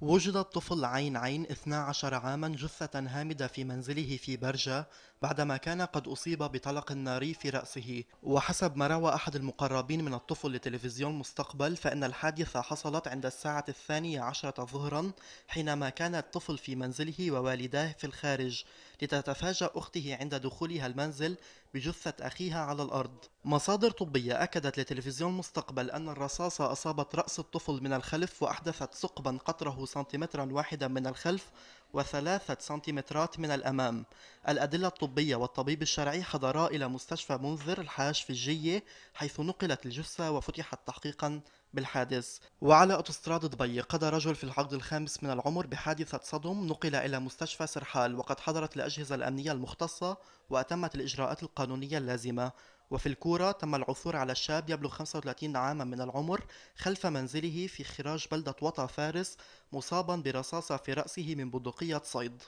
وجد الطفل عين عين 12 عاما جثة هامدة في منزله في برجة بعدما كان قد أصيب بطلق ناري في رأسه وحسب ما روى أحد المقربين من الطفل لتلفزيون مستقبل فإن الحادثة حصلت عند الساعة الثانية عشرة ظهرا حينما كان الطفل في منزله ووالداه في الخارج لتتفاجأ أخته عند دخولها المنزل بجثة أخيها على الأرض مصادر طبية أكدت لتلفزيون مستقبل أن الرصاصة أصابت رأس الطفل من الخلف وأحدثت ثقبا قطره سنتيمترا واحدا من الخلف وثلاثة سنتيمترات من الأمام الأدلة الطبية والطبيب الشرعي حضرا إلى مستشفى منذر الحاج في الجية حيث نقلت الجثة وفتحت تحقيقا بالحادث وعلى أوتوستراد دبي قضى رجل في العقد الخامس من العمر بحادثة صدم نقل إلى مستشفى سرحال وقد حضرت الأجهزة الأمنية المختصة وأتمت الإجراءات القانونية اللازمة وفي الكورة تم العثور على شاب يبلغ 35 عاما من العمر خلف منزله في خراج بلدة وطا فارس مصابا برصاصة في رأسه من بندقية صيد